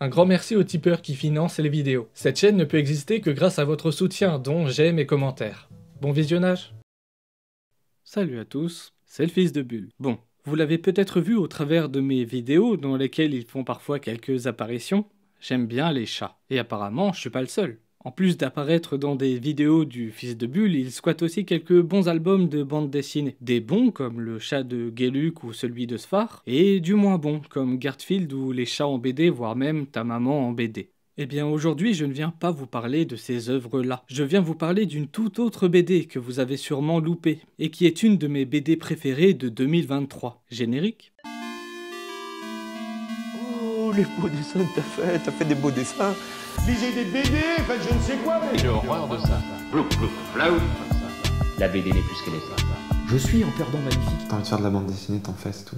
Un grand merci aux tipeurs qui financent les vidéos. Cette chaîne ne peut exister que grâce à votre soutien, dont j'aime et commentaires. Bon visionnage Salut à tous, c'est le fils de Bulle. Bon, vous l'avez peut-être vu au travers de mes vidéos dans lesquelles ils font parfois quelques apparitions. J'aime bien les chats. Et apparemment, je suis pas le seul. En plus d'apparaître dans des vidéos du fils de Bulle, il squatte aussi quelques bons albums de bande dessinée. Des bons comme Le chat de Geluc ou celui de Sfar, et du moins bons comme Gartfield ou Les chats en BD, voire même Ta maman en BD. Eh bien aujourd'hui je ne viens pas vous parler de ces œuvres-là, je viens vous parler d'une toute autre BD que vous avez sûrement loupée, et qui est une de mes BD préférées de 2023. Générique les beaux dessins que t'as fait, t'as fait des beaux dessins. Lisez des BD, Faites je ne sais quoi, mais... J'ai horreur de ça. La BD n'est plus qu'elle est Je suis en perdant magnifique. T'as envie de faire de la bande dessinée, t'en tout.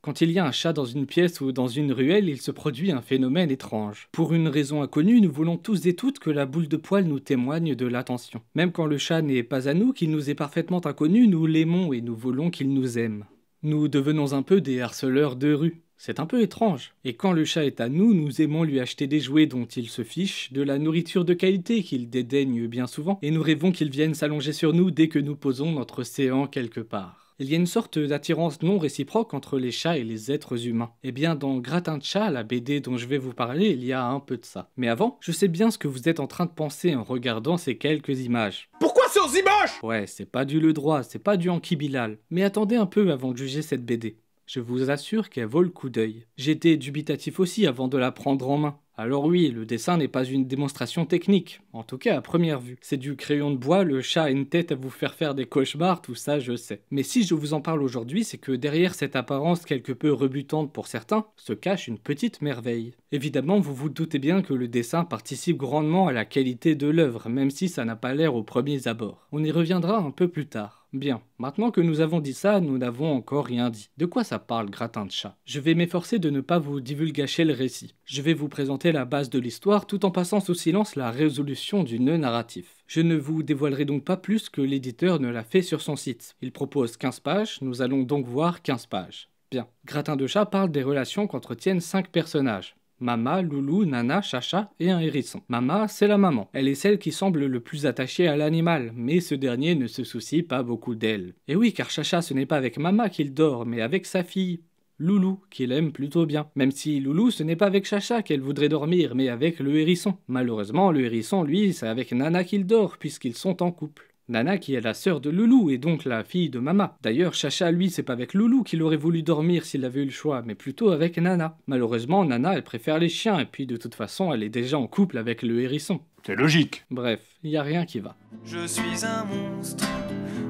Quand il y a un chat dans une pièce ou dans une ruelle, il se produit un phénomène étrange. Pour une raison inconnue, nous voulons tous et toutes que la boule de poil nous témoigne de l'attention. Même quand le chat n'est pas à nous, qu'il nous est parfaitement inconnu, nous l'aimons et nous voulons qu'il nous aime. Nous devenons un peu des harceleurs de rue. C'est un peu étrange. Et quand le chat est à nous, nous aimons lui acheter des jouets dont il se fiche, de la nourriture de qualité qu'il dédaigne bien souvent, et nous rêvons qu'il vienne s'allonger sur nous dès que nous posons notre séant quelque part. Il y a une sorte d'attirance non réciproque entre les chats et les êtres humains. Et eh bien dans Gratin de chat, la BD dont je vais vous parler, il y a un peu de ça. Mais avant, je sais bien ce que vous êtes en train de penser en regardant ces quelques images. Pourquoi ces images Ouais, c'est pas du le droit, c'est pas du Anki Bilal. Mais attendez un peu avant de juger cette BD. Je vous assure qu'elle vaut le coup d'œil. J'étais dubitatif aussi avant de la prendre en main. Alors oui, le dessin n'est pas une démonstration technique, en tout cas à première vue. C'est du crayon de bois, le chat a une tête à vous faire faire des cauchemars, tout ça je sais. Mais si je vous en parle aujourd'hui, c'est que derrière cette apparence quelque peu rebutante pour certains, se cache une petite merveille. Évidemment, vous vous doutez bien que le dessin participe grandement à la qualité de l'œuvre, même si ça n'a pas l'air aux premiers abords. On y reviendra un peu plus tard. Bien, maintenant que nous avons dit ça, nous n'avons encore rien dit. De quoi ça parle, gratin de chat Je vais m'efforcer de ne pas vous divulgacher le récit. Je vais vous présenter la base de l'histoire tout en passant sous silence la résolution du nœud narratif. Je ne vous dévoilerai donc pas plus que l'éditeur ne l'a fait sur son site. Il propose 15 pages, nous allons donc voir 15 pages. Bien, Gratin de chat parle des relations qu'entretiennent 5 personnages. Mama, Loulou, Nana, Chacha et un hérisson. Mama, c'est la maman. Elle est celle qui semble le plus attachée à l'animal, mais ce dernier ne se soucie pas beaucoup d'elle. Et oui, car Chacha, ce n'est pas avec Mama qu'il dort, mais avec sa fille, Loulou, qu'il aime plutôt bien. Même si Loulou, ce n'est pas avec Chacha qu'elle voudrait dormir, mais avec le hérisson. Malheureusement, le hérisson, lui, c'est avec Nana qu'il dort, puisqu'ils sont en couple. Nana qui est la sœur de Loulou et donc la fille de Mama. D'ailleurs, Chacha, lui, c'est pas avec Loulou qu'il aurait voulu dormir s'il avait eu le choix, mais plutôt avec Nana. Malheureusement, Nana, elle préfère les chiens et puis de toute façon, elle est déjà en couple avec le hérisson. C'est logique. Bref, il y a rien qui va. Je suis un monstre,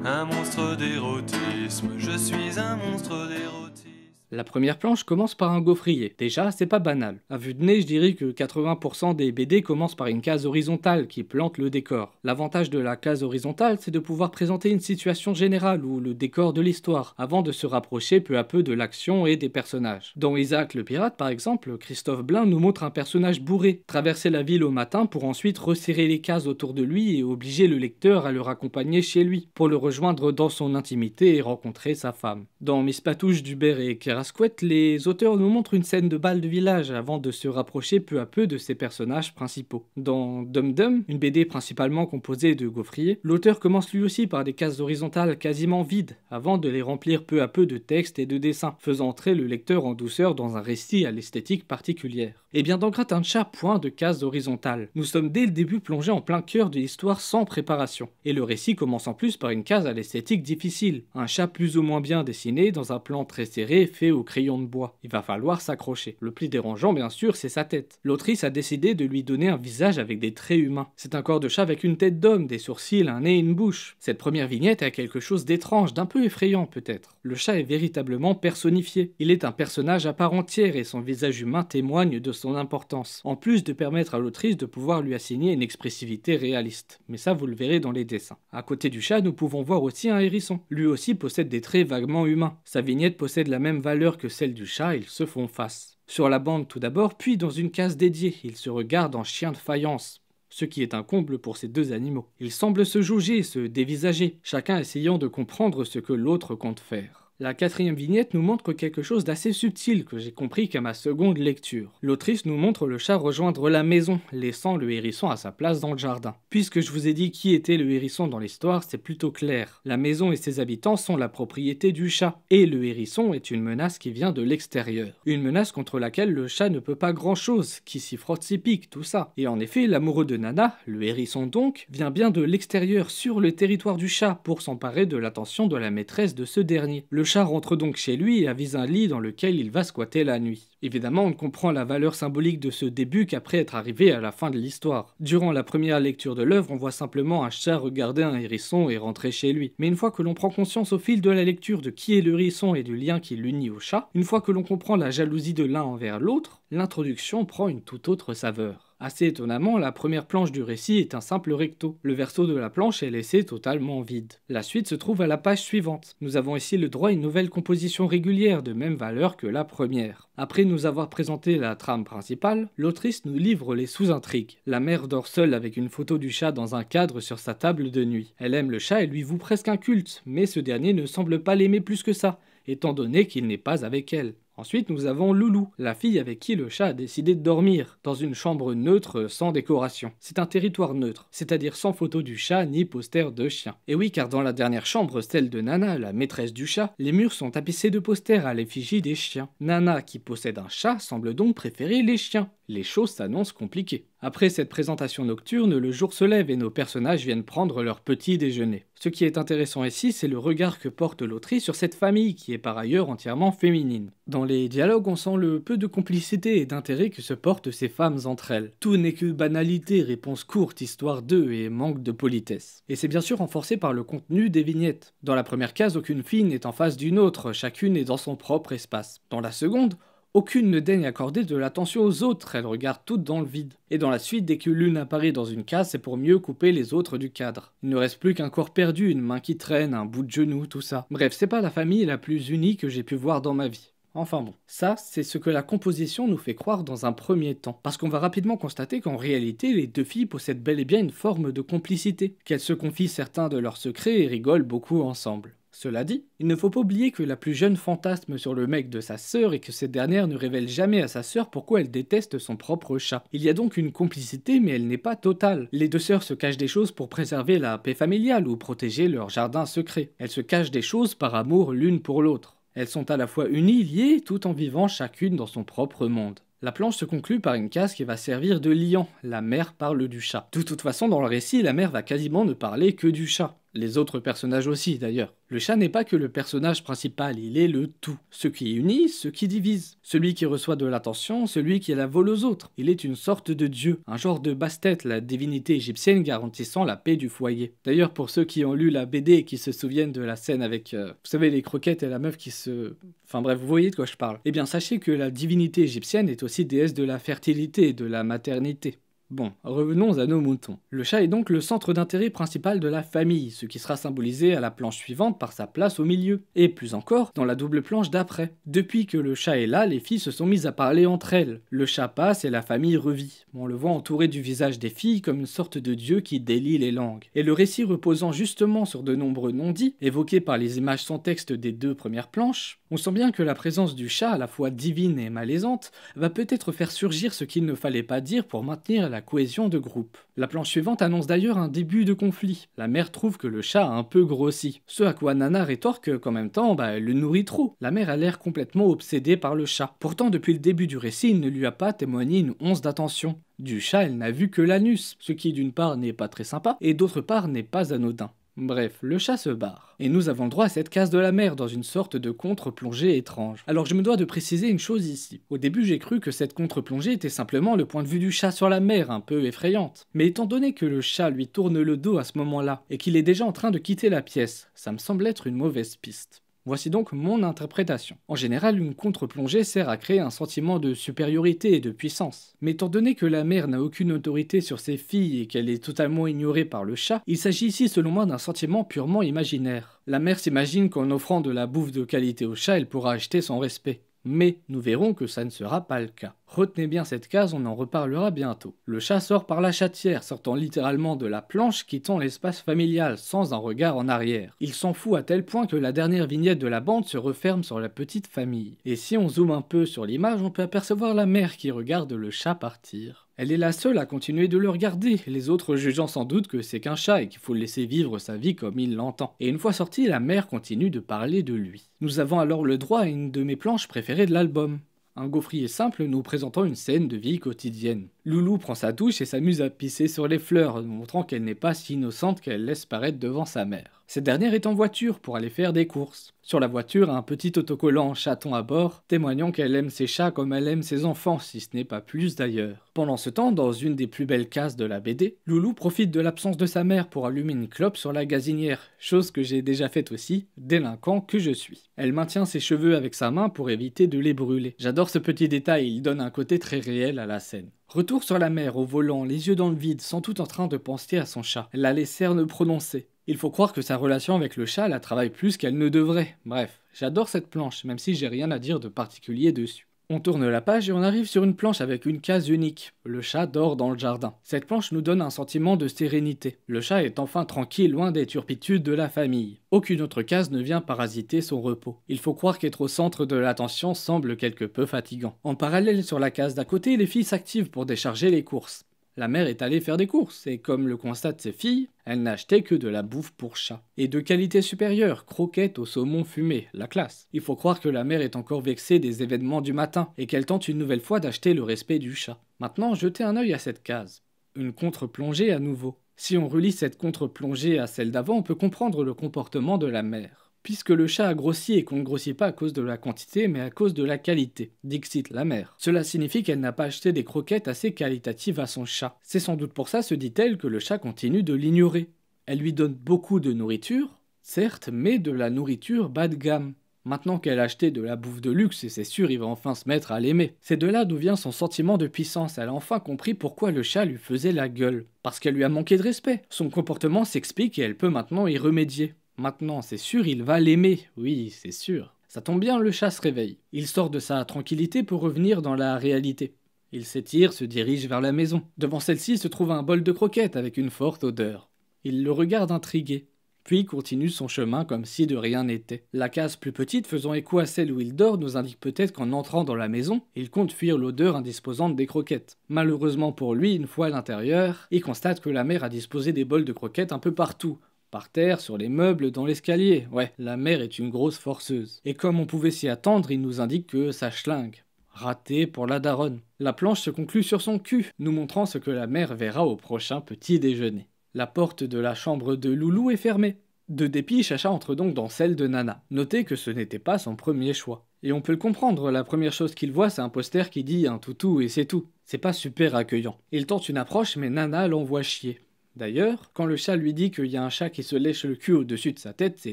un monstre d'érotisme. Je suis un monstre d'érotisme. La première planche commence par un gaufrier. Déjà, c'est pas banal. À vue de nez, je dirais que 80% des BD commencent par une case horizontale qui plante le décor. L'avantage de la case horizontale, c'est de pouvoir présenter une situation générale ou le décor de l'histoire, avant de se rapprocher peu à peu de l'action et des personnages. Dans Isaac le pirate, par exemple, Christophe Blain nous montre un personnage bourré, traverser la ville au matin pour ensuite resserrer les cases autour de lui et obliger le lecteur à le raccompagner chez lui, pour le rejoindre dans son intimité et rencontrer sa femme. Dans Miss Patouche, et les auteurs nous montrent une scène de bal de village avant de se rapprocher peu à peu de ses personnages principaux. Dans Dum Dum, une BD principalement composée de gaufriers, l'auteur commence lui aussi par des cases horizontales quasiment vides avant de les remplir peu à peu de textes et de dessins, faisant entrer le lecteur en douceur dans un récit à l'esthétique particulière. Et eh bien dans chat, point de cases horizontales. Nous sommes dès le début plongés en plein cœur de l'histoire sans préparation. Et le récit commence en plus par une case à l'esthétique difficile, un chat plus ou moins bien dessiné dans un plan très serré fait au crayon de bois. Il va falloir s'accrocher. Le pli dérangeant, bien sûr, c'est sa tête. L'autrice a décidé de lui donner un visage avec des traits humains. C'est un corps de chat avec une tête d'homme, des sourcils, un nez et une bouche. Cette première vignette a quelque chose d'étrange, d'un peu effrayant peut-être. Le chat est véritablement personnifié. Il est un personnage à part entière et son visage humain témoigne de son importance, en plus de permettre à l'autrice de pouvoir lui assigner une expressivité réaliste. Mais ça, vous le verrez dans les dessins. À côté du chat, nous pouvons voir aussi un hérisson. Lui aussi possède des traits vaguement humains. Sa vignette possède la même valeur que celle du chat, ils se font face. Sur la bande tout d'abord, puis dans une case dédiée, ils se regardent en chien de faïence, ce qui est un comble pour ces deux animaux. Ils semblent se jauger, se dévisager, chacun essayant de comprendre ce que l'autre compte faire. La quatrième vignette nous montre quelque chose d'assez subtil que j'ai compris qu'à ma seconde lecture. L'autrice nous montre le chat rejoindre la maison, laissant le hérisson à sa place dans le jardin. Puisque je vous ai dit qui était le hérisson dans l'histoire, c'est plutôt clair. La maison et ses habitants sont la propriété du chat, et le hérisson est une menace qui vient de l'extérieur. Une menace contre laquelle le chat ne peut pas grand-chose, qui s'y frotte, s'y pique, tout ça. Et en effet, l'amoureux de Nana, le hérisson donc, vient bien de l'extérieur, sur le territoire du chat, pour s'emparer de l'attention de la maîtresse de ce dernier chat rentre donc chez lui et avise un lit dans lequel il va squatter la nuit. Évidemment, on comprend la valeur symbolique de ce début qu'après être arrivé à la fin de l'histoire. Durant la première lecture de l'œuvre, on voit simplement un chat regarder un hérisson et rentrer chez lui. Mais une fois que l'on prend conscience au fil de la lecture de qui est le hérisson et du lien qui l'unit au chat, une fois que l'on comprend la jalousie de l'un envers l'autre, l'introduction prend une toute autre saveur. Assez étonnamment, la première planche du récit est un simple recto. Le verso de la planche est laissé totalement vide. La suite se trouve à la page suivante. Nous avons ici le droit à une nouvelle composition régulière de même valeur que la première. Après nous avoir présenté la trame principale, l'autrice nous livre les sous-intrigues. La mère dort seule avec une photo du chat dans un cadre sur sa table de nuit. Elle aime le chat et lui voue presque un culte, mais ce dernier ne semble pas l'aimer plus que ça, étant donné qu'il n'est pas avec elle. Ensuite, nous avons Loulou, la fille avec qui le chat a décidé de dormir, dans une chambre neutre sans décoration. C'est un territoire neutre, c'est-à-dire sans photo du chat ni poster de chien. Et oui, car dans la dernière chambre, celle de Nana, la maîtresse du chat, les murs sont tapissés de posters à l'effigie des chiens. Nana, qui possède un chat, semble donc préférer les chiens les choses s'annoncent compliquées. Après cette présentation nocturne, le jour se lève et nos personnages viennent prendre leur petit déjeuner. Ce qui est intéressant ici, c'est le regard que porte l'autrice sur cette famille, qui est par ailleurs entièrement féminine. Dans les dialogues, on sent le peu de complicité et d'intérêt que se portent ces femmes entre elles. Tout n'est que banalité, réponse courte, histoire d'eux et manque de politesse. Et c'est bien sûr renforcé par le contenu des vignettes. Dans la première case, aucune fille n'est en face d'une autre, chacune est dans son propre espace. Dans la seconde, aucune ne daigne accorder de l'attention aux autres, elles regardent toutes dans le vide. Et dans la suite, dès que l'une apparaît dans une case, c'est pour mieux couper les autres du cadre. Il ne reste plus qu'un corps perdu, une main qui traîne, un bout de genou, tout ça. Bref, c'est pas la famille la plus unie que j'ai pu voir dans ma vie. Enfin bon, ça c'est ce que la composition nous fait croire dans un premier temps, parce qu'on va rapidement constater qu'en réalité les deux filles possèdent bel et bien une forme de complicité, qu'elles se confient certains de leurs secrets et rigolent beaucoup ensemble. Cela dit, il ne faut pas oublier que la plus jeune fantasme sur le mec de sa sœur et que cette dernière ne révèle jamais à sa sœur pourquoi elle déteste son propre chat. Il y a donc une complicité mais elle n'est pas totale. Les deux sœurs se cachent des choses pour préserver la paix familiale ou protéger leur jardin secret. Elles se cachent des choses par amour l'une pour l'autre. Elles sont à la fois unies, liées, tout en vivant chacune dans son propre monde. La planche se conclut par une casse qui va servir de liant. La mère parle du chat. De toute façon, dans le récit, la mère va quasiment ne parler que du chat. Les autres personnages aussi, d'ailleurs. Le chat n'est pas que le personnage principal, il est le tout. Ce qui unit, ce qui divise. Celui qui reçoit de l'attention, celui qui la vole aux autres. Il est une sorte de dieu, un genre de Bastet, la divinité égyptienne garantissant la paix du foyer. D'ailleurs, pour ceux qui ont lu la BD et qui se souviennent de la scène avec, euh, vous savez, les croquettes et la meuf qui se... Enfin bref, vous voyez de quoi je parle. Eh bien, sachez que la divinité égyptienne est aussi déesse de la fertilité, de la maternité. Bon, revenons à nos moutons. Le chat est donc le centre d'intérêt principal de la famille, ce qui sera symbolisé à la planche suivante par sa place au milieu, et plus encore, dans la double planche d'après. Depuis que le chat est là, les filles se sont mises à parler entre elles. Le chat passe et la famille revit. On le voit entouré du visage des filles comme une sorte de dieu qui délie les langues. Et le récit reposant justement sur de nombreux non-dits, évoqués par les images sans texte des deux premières planches, on sent bien que la présence du chat, à la fois divine et malaisante, va peut-être faire surgir ce qu'il ne fallait pas dire pour maintenir la cohésion de groupe. La planche suivante annonce d'ailleurs un début de conflit. La mère trouve que le chat a un peu grossi. Ce à quoi Nana rétorque qu'en même temps, bah, elle le nourrit trop. La mère a l'air complètement obsédée par le chat. Pourtant, depuis le début du récit, il ne lui a pas témoigné une once d'attention. Du chat, elle n'a vu que l'anus, ce qui d'une part n'est pas très sympa et d'autre part n'est pas anodin. Bref, le chat se barre. Et nous avons le droit à cette case de la mer dans une sorte de contre-plongée étrange. Alors je me dois de préciser une chose ici. Au début j'ai cru que cette contre-plongée était simplement le point de vue du chat sur la mer, un peu effrayante. Mais étant donné que le chat lui tourne le dos à ce moment-là, et qu'il est déjà en train de quitter la pièce, ça me semble être une mauvaise piste. Voici donc mon interprétation. En général, une contre-plongée sert à créer un sentiment de supériorité et de puissance. Mais étant donné que la mère n'a aucune autorité sur ses filles et qu'elle est totalement ignorée par le chat, il s'agit ici selon moi d'un sentiment purement imaginaire. La mère s'imagine qu'en offrant de la bouffe de qualité au chat, elle pourra acheter son respect mais nous verrons que ça ne sera pas le cas. Retenez bien cette case, on en reparlera bientôt. Le chat sort par la chatière, sortant littéralement de la planche, quittant l'espace familial, sans un regard en arrière. Il s'en fout à tel point que la dernière vignette de la bande se referme sur la petite famille. Et si on zoome un peu sur l'image, on peut apercevoir la mère qui regarde le chat partir. Elle est la seule à continuer de le regarder, les autres jugeant sans doute que c'est qu'un chat et qu'il faut le laisser vivre sa vie comme il l'entend. Et une fois sorti, la mère continue de parler de lui. Nous avons alors le droit à une de mes planches préférées de l'album. Un gaufrier simple nous présentant une scène de vie quotidienne. Loulou prend sa douche et s'amuse à pisser sur les fleurs, montrant qu'elle n'est pas si innocente qu'elle laisse paraître devant sa mère. Cette dernière est en voiture pour aller faire des courses. Sur la voiture, un petit autocollant chaton à bord, témoignant qu'elle aime ses chats comme elle aime ses enfants, si ce n'est pas plus d'ailleurs. Pendant ce temps, dans une des plus belles cases de la BD, Loulou profite de l'absence de sa mère pour allumer une clope sur la gazinière, chose que j'ai déjà faite aussi, délinquant que je suis. Elle maintient ses cheveux avec sa main pour éviter de les brûler. J'adore ce petit détail, il donne un côté très réel à la scène. Retour sur la mer au volant, les yeux dans le vide, sans tout en train de penser à son chat. La laisser ne prononcer. Il faut croire que sa relation avec le chat la travaille plus qu'elle ne devrait. Bref, j'adore cette planche, même si j'ai rien à dire de particulier dessus. On tourne la page et on arrive sur une planche avec une case unique. Le chat dort dans le jardin. Cette planche nous donne un sentiment de sérénité. Le chat est enfin tranquille, loin des turpitudes de la famille. Aucune autre case ne vient parasiter son repos. Il faut croire qu'être au centre de l'attention semble quelque peu fatigant. En parallèle, sur la case d'à côté, les filles s'activent pour décharger les courses. La mère est allée faire des courses, et comme le constatent ses filles, elle n'achetait que de la bouffe pour chat. Et de qualité supérieure, croquette au saumon fumé, la classe. Il faut croire que la mère est encore vexée des événements du matin, et qu'elle tente une nouvelle fois d'acheter le respect du chat. Maintenant, jetez un œil à cette case. Une contre-plongée à nouveau. Si on relie cette contre-plongée à celle d'avant, on peut comprendre le comportement de la mère puisque le chat a grossi et qu'on ne grossit pas à cause de la quantité, mais à cause de la qualité. Dixit, la mère. Cela signifie qu'elle n'a pas acheté des croquettes assez qualitatives à son chat. C'est sans doute pour ça, se dit-elle, que le chat continue de l'ignorer. Elle lui donne beaucoup de nourriture, certes, mais de la nourriture bas de gamme. Maintenant qu'elle a acheté de la bouffe de luxe, c'est sûr, il va enfin se mettre à l'aimer. C'est de là d'où vient son sentiment de puissance. Elle a enfin compris pourquoi le chat lui faisait la gueule. Parce qu'elle lui a manqué de respect. Son comportement s'explique et elle peut maintenant y remédier. Maintenant, c'est sûr, il va l'aimer. Oui, c'est sûr. Ça tombe bien, le chat se réveille. Il sort de sa tranquillité pour revenir dans la réalité. Il s'étire, se dirige vers la maison. Devant celle-ci se trouve un bol de croquettes avec une forte odeur. Il le regarde intrigué, puis continue son chemin comme si de rien n'était. La case plus petite faisant écho à celle où il dort nous indique peut-être qu'en entrant dans la maison, il compte fuir l'odeur indisposante des croquettes. Malheureusement pour lui, une fois à l'intérieur, il constate que la mère a disposé des bols de croquettes un peu partout, par terre, sur les meubles, dans l'escalier. Ouais, la mère est une grosse forceuse. Et comme on pouvait s'y attendre, il nous indique que ça schlingue. Raté pour la daronne. La planche se conclut sur son cul, nous montrant ce que la mère verra au prochain petit déjeuner. La porte de la chambre de Loulou est fermée. De dépit, Chacha entre donc dans celle de Nana. Notez que ce n'était pas son premier choix. Et on peut le comprendre, la première chose qu'il voit, c'est un poster qui dit un toutou et c'est tout. C'est pas super accueillant. Il tente une approche, mais Nana l'envoie chier. D'ailleurs, quand le chat lui dit qu'il y a un chat qui se lèche le cul au-dessus de sa tête, c'est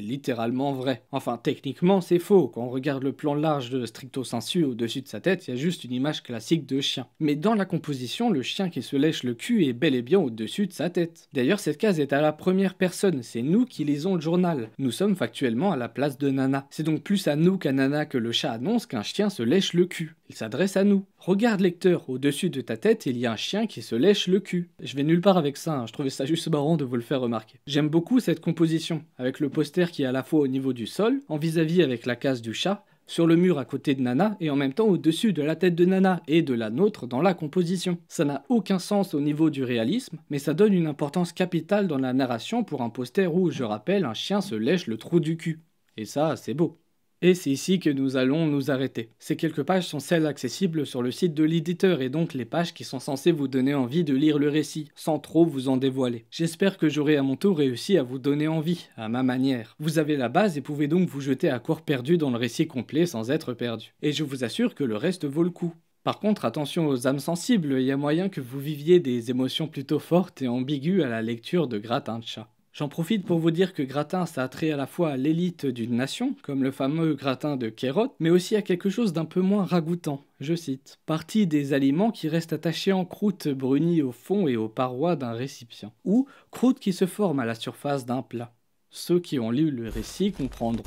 littéralement vrai. Enfin, techniquement, c'est faux. Quand on regarde le plan large de stricto sensu au-dessus de sa tête, il y a juste une image classique de chien. Mais dans la composition, le chien qui se lèche le cul est bel et bien au-dessus de sa tête. D'ailleurs, cette case est à la première personne, c'est nous qui lisons le journal. Nous sommes factuellement à la place de Nana. C'est donc plus à nous qu'à Nana que le chat annonce qu'un chien se lèche le cul. Il s'adresse à nous. Regarde, lecteur, au-dessus de ta tête, il y a un chien qui se lèche le cul. Je vais nulle part avec ça, hein. je trouvais ça juste marrant de vous le faire remarquer. J'aime beaucoup cette composition, avec le poster qui est à la fois au niveau du sol, en vis-à-vis -vis avec la case du chat, sur le mur à côté de Nana et en même temps au-dessus de la tête de Nana et de la nôtre dans la composition. Ça n'a aucun sens au niveau du réalisme, mais ça donne une importance capitale dans la narration pour un poster où, je rappelle, un chien se lèche le trou du cul. Et ça, c'est beau. Et c'est ici que nous allons nous arrêter. Ces quelques pages sont celles accessibles sur le site de l'éditeur et donc les pages qui sont censées vous donner envie de lire le récit, sans trop vous en dévoiler. J'espère que j'aurai à mon tour réussi à vous donner envie, à ma manière. Vous avez la base et pouvez donc vous jeter à corps perdu dans le récit complet sans être perdu. Et je vous assure que le reste vaut le coup. Par contre, attention aux âmes sensibles, il y a moyen que vous viviez des émotions plutôt fortes et ambiguës à la lecture de Gratincha. J'en profite pour vous dire que gratin, ça a trait à la fois à l'élite d'une nation, comme le fameux gratin de Kérot, mais aussi à quelque chose d'un peu moins ragoûtant. Je cite Partie des aliments qui restent attachés en croûte brunie au fond et aux parois d'un récipient, ou croûte qui se forme à la surface d'un plat. Ceux qui ont lu le récit comprendront.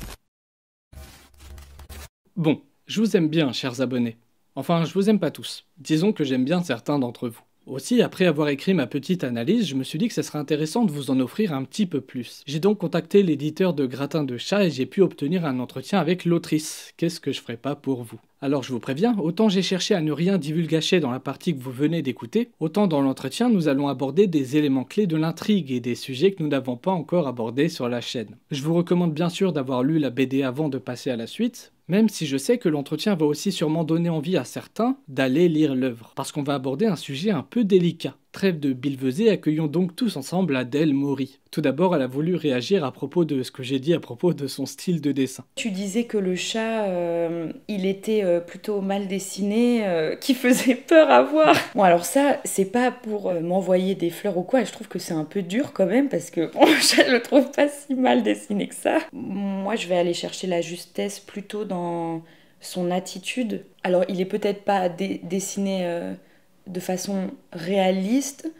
Bon, je vous aime bien, chers abonnés. Enfin, je vous aime pas tous. Disons que j'aime bien certains d'entre vous. Aussi, après avoir écrit ma petite analyse, je me suis dit que ce serait intéressant de vous en offrir un petit peu plus. J'ai donc contacté l'éditeur de Gratin de Chat et j'ai pu obtenir un entretien avec l'autrice. Qu'est-ce que je ferais pas pour vous alors je vous préviens, autant j'ai cherché à ne rien divulgacher dans la partie que vous venez d'écouter, autant dans l'entretien nous allons aborder des éléments clés de l'intrigue et des sujets que nous n'avons pas encore abordés sur la chaîne. Je vous recommande bien sûr d'avoir lu la BD avant de passer à la suite, même si je sais que l'entretien va aussi sûrement donner envie à certains d'aller lire l'œuvre, parce qu'on va aborder un sujet un peu délicat. Trêve de Bilvesé, accueillons donc tous ensemble Adèle Maury. Tout d'abord, elle a voulu réagir à propos de ce que j'ai dit à propos de son style de dessin. Tu disais que le chat, euh, il était euh, plutôt mal dessiné, euh, qui faisait peur à voir. Bon, alors ça, c'est pas pour m'envoyer des fleurs ou quoi, je trouve que c'est un peu dur quand même, parce que je le trouve pas si mal dessiné que ça. Moi, je vais aller chercher la justesse plutôt dans son attitude. Alors, il est peut-être pas dessiné de façon réaliste,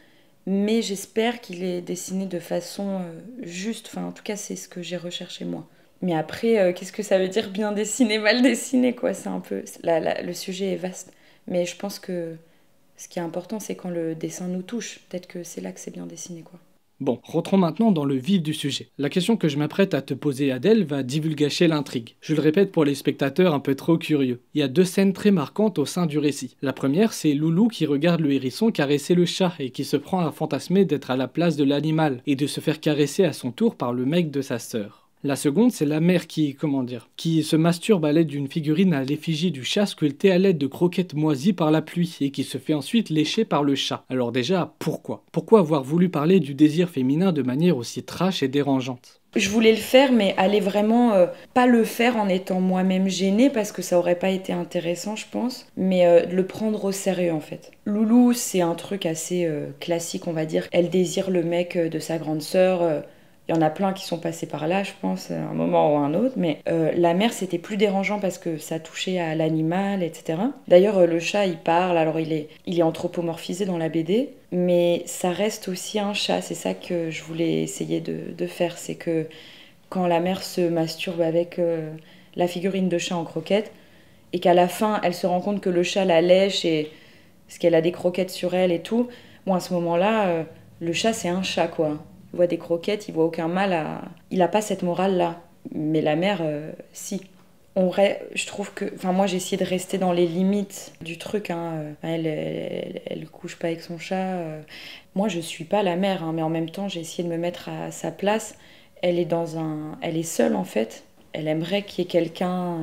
mais j'espère qu'il est dessiné de façon euh, juste. Enfin, en tout cas, c'est ce que j'ai recherché moi. Mais après, euh, qu'est-ce que ça veut dire bien dessiné, mal dessiné, quoi C'est un peu. le sujet est vaste. Mais je pense que ce qui est important, c'est quand le dessin nous touche. Peut-être que c'est là que c'est bien dessiné, quoi. Bon, rentrons maintenant dans le vif du sujet. La question que je m'apprête à te poser, Adèle, va divulgacher l'intrigue. Je le répète pour les spectateurs un peu trop curieux. Il y a deux scènes très marquantes au sein du récit. La première, c'est Loulou qui regarde le hérisson caresser le chat et qui se prend à fantasmer d'être à la place de l'animal et de se faire caresser à son tour par le mec de sa sœur. La seconde, c'est la mère qui, comment dire, qui se masturbe à l'aide d'une figurine à l'effigie du chat sculptée à l'aide de croquettes moisies par la pluie et qui se fait ensuite lécher par le chat. Alors déjà, pourquoi Pourquoi avoir voulu parler du désir féminin de manière aussi trash et dérangeante je voulais le faire, mais aller vraiment euh, pas le faire en étant moi-même gênée parce que ça aurait pas été intéressant, je pense, mais euh, le prendre au sérieux en fait. Loulou, c'est un truc assez euh, classique, on va dire. Elle désire le mec de sa grande sœur il y en a plein qui sont passés par là, je pense, à un moment ou à un autre. Mais euh, la mère, c'était plus dérangeant parce que ça touchait à l'animal, etc. D'ailleurs, euh, le chat, il parle. Alors, il est, il est anthropomorphisé dans la BD. Mais ça reste aussi un chat. C'est ça que je voulais essayer de, faire. C'est que quand la mère se masturbe avec euh, la figurine de chat en croquette, et qu'à la fin, elle se rend compte que le chat la lèche et parce qu'elle a des croquettes sur elle et tout, bon, à ce moment-là, le chat, c'est un chat, quoi voit des croquettes, il voit aucun mal à. Il n'a pas cette morale-là. Mais la mère, euh, si. On ré... Je trouve que. Enfin, moi, j'ai essayé de rester dans les limites du truc. Hein. Euh, elle, elle, couche pas avec son chat. Euh. Moi, je suis pas la mère, hein, mais en même temps, j'ai essayé de me mettre à sa place. Elle est dans un. Elle est seule, en fait. Elle aimerait qu'il y ait quelqu'un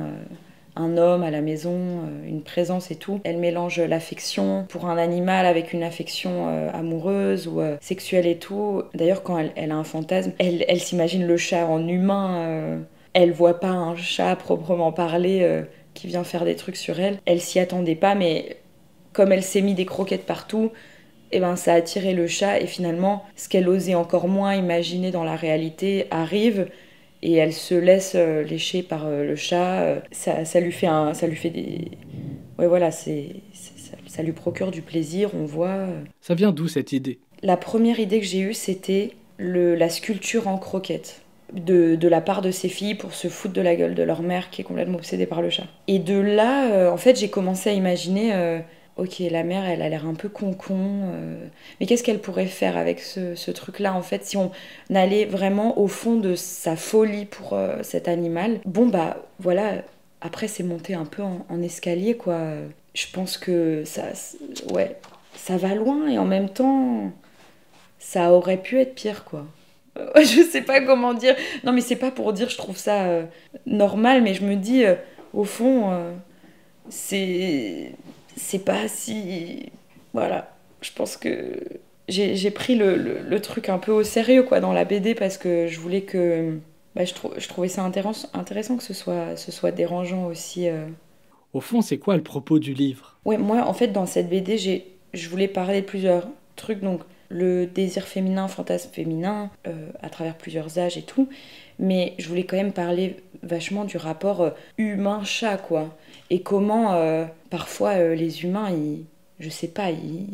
un homme à la maison, euh, une présence et tout. Elle mélange l'affection pour un animal avec une affection euh, amoureuse ou euh, sexuelle et tout. D'ailleurs, quand elle, a un fantasme, elle, s'imagine le chat en humain. elle voit pas un chat proprement parler qui vient faire des trucs sur elle. Elle s'y attendait pas, mais comme elle s'est mis des croquettes partout, eh ben, ça a attiré le chat et finalement, ce qu'elle osait encore moins imaginer dans la réalité arrive et elle se laisse euh, lécher par euh, le chat. Euh, ça, lui fait un, ça lui fait des, ouais voilà, c'est, ça, lui procure du plaisir. On voit. Ça vient d'où cette idée La première idée que j'ai eue, c'était la sculpture en croquette. De, la part de ses filles pour se foutre de la gueule de leur mère qui est complètement obsédée par le chat. Et de là, en fait, j'ai commencé à imaginer ok, la mère, elle a l'air un peu con-con, euh. mais qu'est-ce qu'elle pourrait faire avec ce, truc-là, en fait, si on allait vraiment au fond de sa folie pour euh, cet animal Bon, bah voilà, après, c'est monté un peu en, escalier, quoi. Je pense que ça, ouais, ça va loin, et en même temps, ça aurait pu être pire, quoi. je sais pas comment dire. Non, mais c'est pas pour dire je trouve ça euh, normal, mais je me dis, au fond, c'est c'est pas si. Voilà. Je pense que j'ai pris le, truc un peu au sérieux quoi dans la BD parce que je voulais que. Bah, je, trouvais ça intéressant, que ce soit, ce soit dérangeant aussi. Euh. Au fond, c'est quoi le propos du livre Ouais, moi en fait, dans cette BD, je voulais parler de plusieurs trucs. Donc, le désir féminin, fantasme féminin, euh, à travers plusieurs âges et tout. Mais je voulais quand même parler vachement du rapport euh, humain-chat, quoi. Et comment euh, parfois les humains, ils, je sais pas, ils,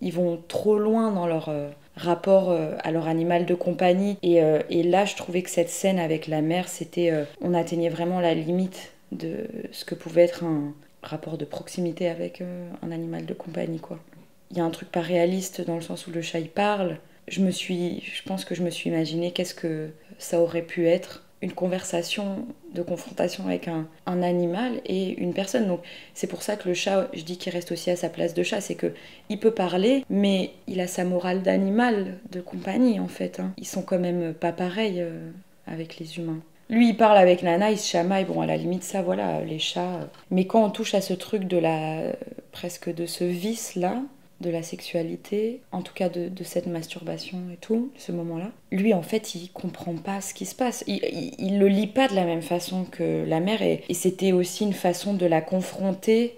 ils vont trop loin dans leur rapport à leur animal de compagnie. Et, et, là, je trouvais que cette scène avec la mère, c'était. on atteignait vraiment la limite de ce que pouvait être un rapport de proximité avec un animal de compagnie, quoi il y a un truc pas réaliste dans le sens où le chat il parle. Je me suis, je pense que je me suis imaginé qu'est-ce que ça aurait pu être une conversation de confrontation avec un, animal et une personne. Donc c'est pour ça que le chat, je dis qu'il reste aussi à sa place de chat, c'est que il peut parler, mais il a sa morale d'animal de compagnie en fait. Hein. Ils sont quand même pas pareils euh, avec les humains. Lui, il parle avec Nana, il se chamaille. Bon, à la limite, ça, voilà, les chats. Mais quand on touche à ce truc de la. presque de ce vice-là, de la sexualité, en tout cas de, cette masturbation et tout, ce moment-là, lui en fait il comprend pas ce qui se passe. Il, ne le lit pas de la même façon que la mère et, c'était aussi une façon de la confronter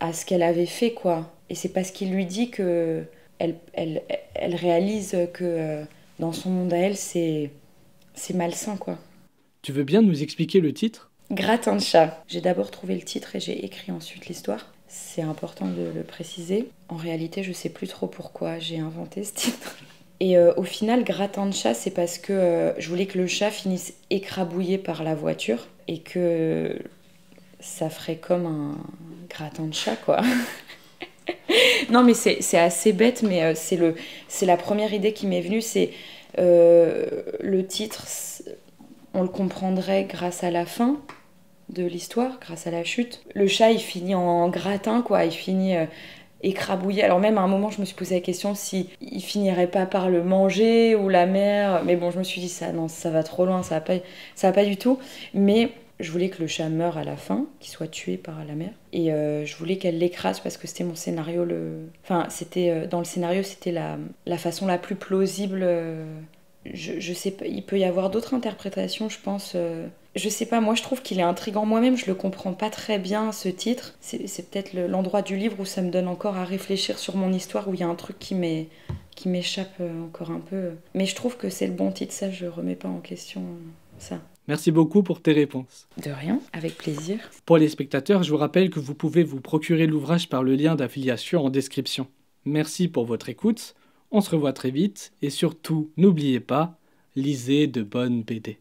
à ce qu'elle avait fait quoi. Et c'est parce qu'il lui dit que elle, réalise que euh, dans son monde à elle c'est c'est malsain quoi. Tu veux bien nous expliquer le titre Gratin de chat. J'ai d'abord trouvé le titre et j'ai écrit ensuite l'histoire. C'est important de le préciser. En réalité, je sais plus trop pourquoi j'ai inventé ce titre. Et euh, au final, grattant de chat, c'est parce que euh, je voulais que le chat finisse écrabouillé par la voiture et que ça ferait comme un grattant de chat, quoi. non, mais c'est assez bête, mais euh, c'est c'est la première idée qui m'est venue. C'est le titre, on le comprendrait grâce à la fin, de l'histoire grâce à la chute. Le chat, il finit en gratin, quoi. Il finit euh, écrabouillé. Alors même à un moment, je me suis posé la question si il finirait pas par le manger ou la mère. Mais bon, je me suis dit ça, non, ça va trop loin, ça va pas, ça va pas du tout. Mais je voulais que le chat meure à la fin, qu'il soit tué par la mère. Et euh, je voulais qu'elle l'écrase parce que c'était mon scénario. Le... Enfin, c'était euh, dans le scénario, c'était la, la façon la plus plausible je, sais pas, il peut y avoir d'autres interprétations, je pense. Euh, je sais pas, moi je trouve qu'il est intrigant moi-même, je le comprends pas très bien ce titre. C'est peut-être l'endroit du livre où ça me donne encore à réfléchir sur mon histoire, où il y a un truc qui qui m'échappe euh, encore un peu. Mais je trouve que c'est le bon titre, ça je remets pas en question euh, ça. Merci beaucoup pour tes réponses. De rien, avec plaisir. Pour les spectateurs, je vous rappelle que vous pouvez vous procurer l'ouvrage par le lien d'affiliation en description. Merci pour votre écoute. On se revoit très vite et surtout, n'oubliez pas, lisez de bonnes BD.